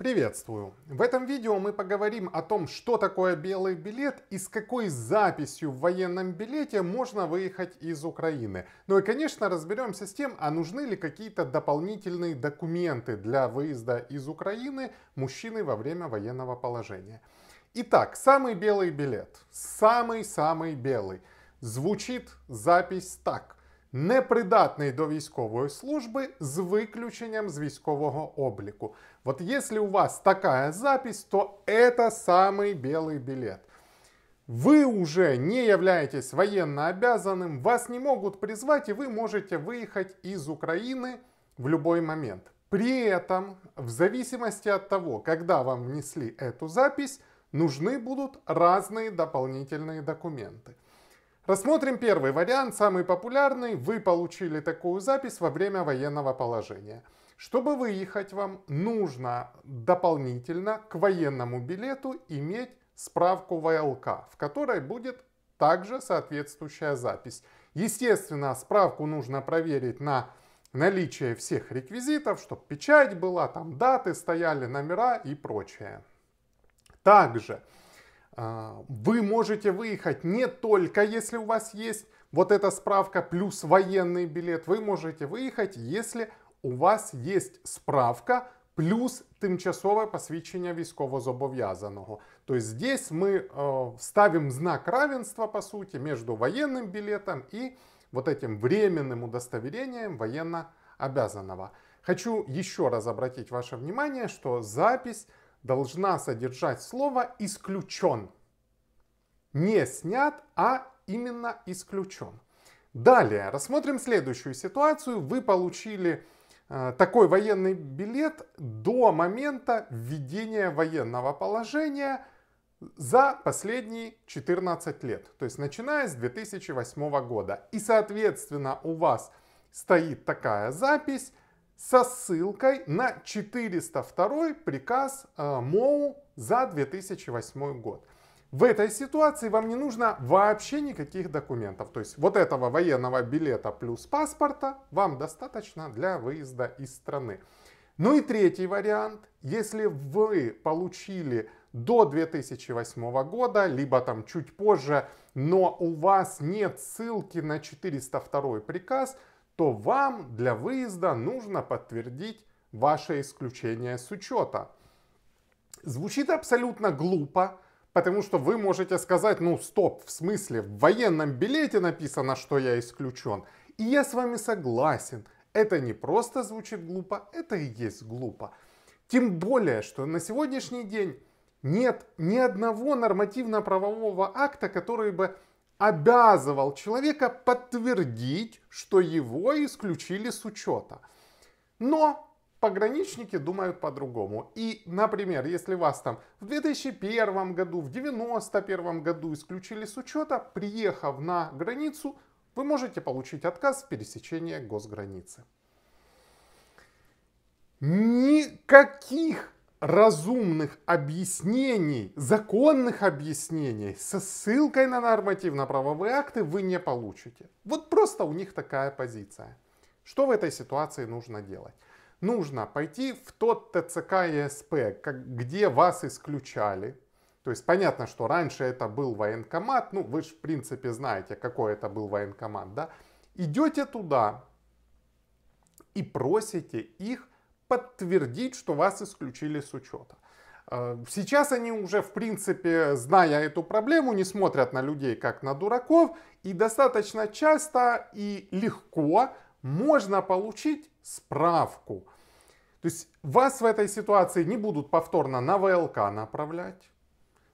Приветствую! В этом видео мы поговорим о том, что такое белый билет и с какой записью в военном билете можно выехать из Украины. Ну и, конечно, разберемся с тем, а нужны ли какие-то дополнительные документы для выезда из Украины мужчины во время военного положения. Итак, самый белый билет, самый-самый белый, звучит запись так непридатний до військової служби з выключением з військового обліку. Вот если у вас такая запись, то это самый белый билет. Вы уже не являетесь военно обязанным, вас не могут призвать, и вы можете выехать из Украины в любой момент. При этом, в зависимости от того, когда вам внесли эту запись, нужны будут разные дополнительные документы. Рассмотрим первый вариант, самый популярный. Вы получили такую запись во время военного положения. Чтобы выехать вам, нужно дополнительно к военному билету иметь справку ВЛК, в которой будет также соответствующая запись. Естественно, справку нужно проверить на наличие всех реквизитов, чтобы печать была, там даты стояли, номера и прочее. Также а, вы можете выехать не только если у вас есть вот эта справка плюс военный билет. Вы можете выехать, если у вас есть справка плюс тимчасовое посвящение тимчасове зобовязанного. То есть здесь мы э, ставим знак равенства, по сути, между военным билетом и вот этим временным удостоверением военно обязанного. Хочу еще раз обратить ваше внимание, что запись должна содержать слово «исключен». Не снят, а именно исключен. Далее рассмотрим следующую ситуацию. Вы получили э, такой военный билет до момента введения военного положения за последние 14 лет, то есть начиная с 2008 года. И, соответственно, у вас стоит такая запись со ссылкой на 402 приказ э, МОУ за 2008 год. В этой ситуации вам не нужно вообще никаких документов. То есть вот этого военного билета плюс паспорта вам достаточно для выезда из страны. Ну и третий вариант. Если вы получили до 2008 года, либо там чуть позже, но у вас нет ссылки на 402 приказ – то вам для выезда нужно подтвердить ваше исключение с учета. Звучит абсолютно глупо, потому что вы можете сказать, ну стоп, в смысле, в военном билете написано, что я исключен. И я с вами согласен, это не просто звучит глупо, это и есть глупо. Тем более, что на сегодняшний день нет ни одного нормативно-правового акта, который бы обязывал человека подтвердить, что его исключили с учета. Но пограничники думают по-другому. И, например, если вас там в 2001 году, в 1991 году исключили с учета, приехав на границу, вы можете получить отказ в пересечении госграницы. Никаких разумных объяснений, законных объяснений со ссылкой на нормативно-правовые акты вы не получите. Вот просто у них такая позиция. Что в этой ситуации нужно делать? Нужно пойти в тот ТЦК и где вас исключали. То есть понятно, что раньше это был военкомат, ну вы же в принципе знаете, какой это был военкомат, да? Идете туда и просите их подтвердить, что вас исключили с учета. А, сейчас они уже, в принципе, зная эту проблему, не смотрят на людей как на дураков, и достаточно часто и легко можно получить справку. То есть вас в этой ситуации не будут повторно на ВЛК направлять.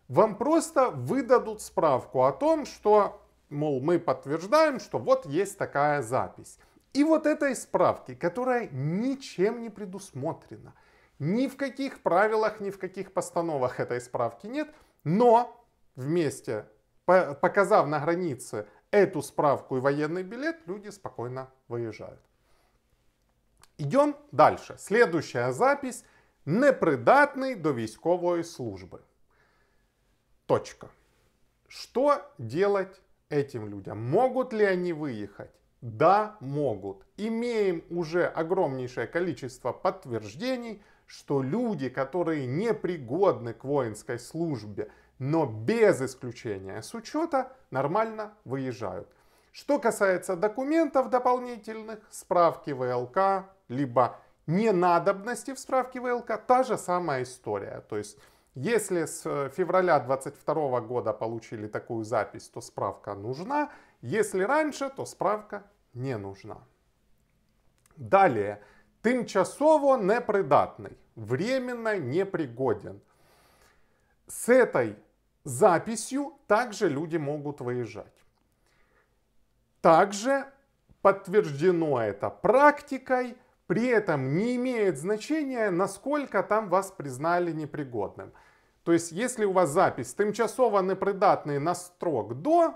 Вам просто выдадут справку о том, что, мол, мы подтверждаем, что вот есть такая запись. И вот этой справки, которая ничем не предусмотрена, ни в каких правилах, ни в каких постановах этой справки нет, но вместе, показав на границе эту справку и военный билет, люди спокойно выезжают. Идем дальше. Следующая запись. непридатный до військової службы. Точка. Что делать этим людям? Могут ли они выехать? Да, могут. Имеем уже огромнейшее количество подтверждений, что люди, которые не пригодны к воинской службе, но без исключения с учета, нормально выезжают. Что касается документов дополнительных, справки ВЛК, либо ненадобности в справке ВЛК, та же самая история. То есть, если с э, февраля 2022 года получили такую запись, то справка нужна. Если раньше, то справка не нужна. Далее, тимчасово непридатный, временно непригоден. С этой записью также люди могут выезжать. Также подтверждено это практикой, при этом не имеет значения, насколько там вас признали непригодным. То есть, если у вас запись тимчасово непридатный на строк до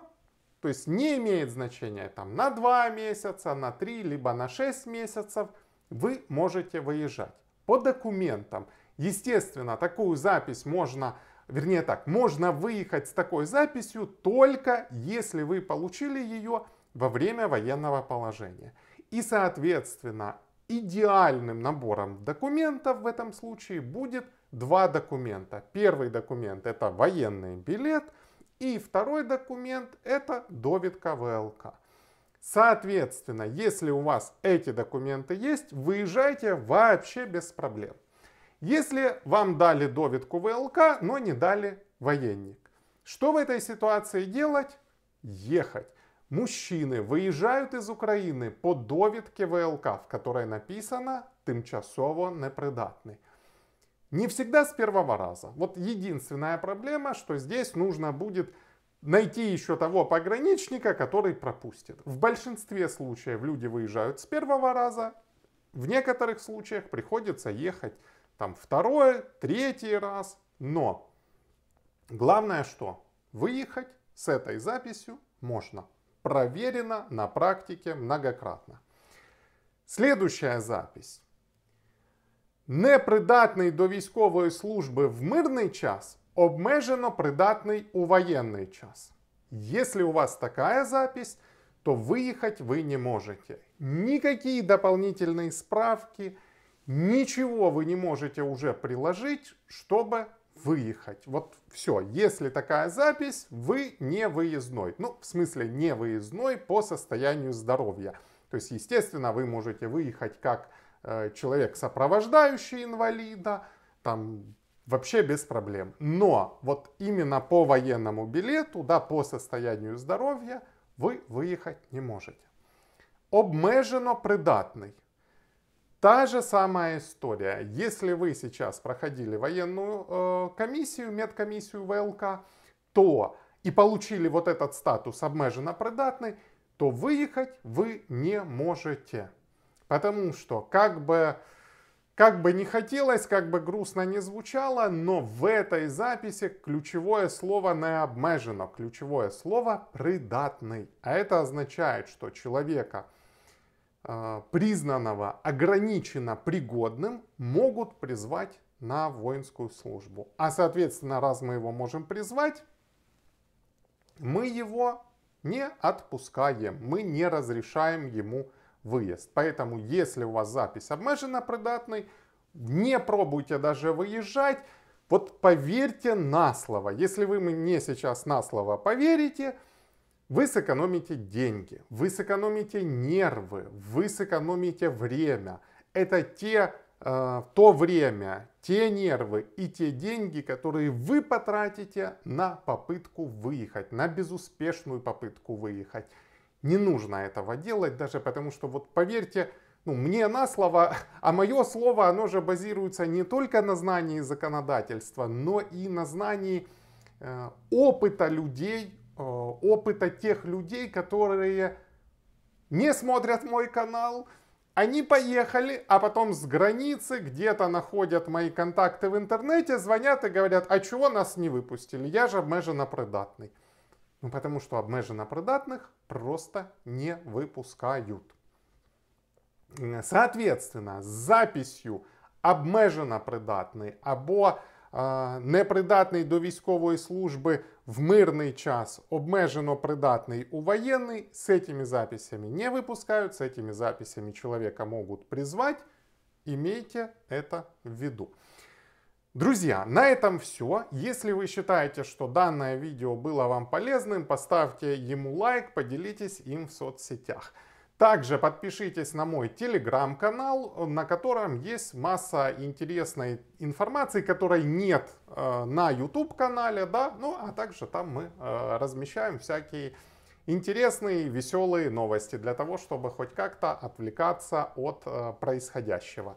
то есть не имеет значения там на 2 месяца, на 3, либо на 6 месяцев вы можете выезжать. По документам, естественно, такую запись можно, вернее так, можно выехать с такой записью только если вы получили ее во время военного положения. И, соответственно, идеальным набором документов в этом случае будет два документа. Первый документ это военный билет – и второй документ – это довидка ВЛК. Соответственно, если у вас эти документы есть, выезжайте вообще без проблем. Если вам дали довидку ВЛК, но не дали военник. Что в этой ситуации делать? Ехать. Мужчины выезжают из Украины по довідки ВЛК, в которой написано тимчасово непридатный". Не всегда с первого раза. Вот единственная проблема, что здесь нужно будет найти еще того пограничника, который пропустит. В большинстве случаев люди выезжают с первого раза, в некоторых случаях приходится ехать там второй, третий раз, но главное что? Выехать с этой записью можно. Проверено на практике многократно. Следующая запись непридатний до військової служби в мирний час обмежено придатний у воєнний час. Если у вас такая запись, то выехать вы не можете. Никакие дополнительные справки, ничего вы не можете уже приложить, чтобы выехать. Вот все, если такая запись, вы не выездной. Ну, в смысле, не выездной по состоянию здоровья. То есть, естественно, вы можете выехать как Э, человек, сопровождающий инвалида, там вообще без проблем. Но вот именно по военному билету, да, по состоянию здоровья, вы выехать не можете. Обмежено придатный. Та же самая история. Если вы сейчас проходили военную э, комиссию, медкомиссию ВЛК, то и получили вот этот статус обмежено придатный, то выехать вы не можете. Потому что как бы, как бы не хотелось, как бы грустно не звучало, но в этой записи ключевое слово не обмежено, ключевое слово придатный. А это означает, что человека, э, признанного ограниченно пригодным, могут призвать на воинскую службу. А соответственно, раз мы его можем призвать, мы его не отпускаем, мы не разрешаем ему выезд. Поэтому, если у вас запись обмежена придатной, не пробуйте даже выезжать. Вот поверьте на слово. Если вы мне сейчас на слово поверите, вы сэкономите деньги, вы сэкономите нервы, вы сэкономите время. Это те, э, то время, те нервы и те деньги, которые вы потратите на попытку выехать, на безуспешную попытку выехать. Не нужно этого делать, даже потому что, вот поверьте, ну, мне на слово, а мое слово, оно же базируется не только на знании законодательства, но и на знании э, опыта людей, э, опыта тех людей, которые не смотрят мой канал, они поехали, а потом с границы где-то находят мои контакты в интернете, звонят и говорят, а чего нас не выпустили, я же обмеженно придатный. Ну, потому что обмежено придатних просто не выпускают. Соответственно, з записью обмежено придатний або е, а, непридатний до військової служби в мирний час, обмежено придатний у воєнний, з этими записями не випускають, з этими записями чоловіка можуть призвати. Имейте это в виду. Друзья, на этом все. Если вы считаете, что данное видео было вам полезным, поставьте ему лайк, поделитесь им в соцсетях. Также подпишитесь на мой телеграм-канал, на котором есть масса интересной информации, которой нет э, на YouTube-канале, да, ну а также там мы э, размещаем всякие интересные, веселые новости для того, чтобы хоть как-то отвлекаться от э, происходящего.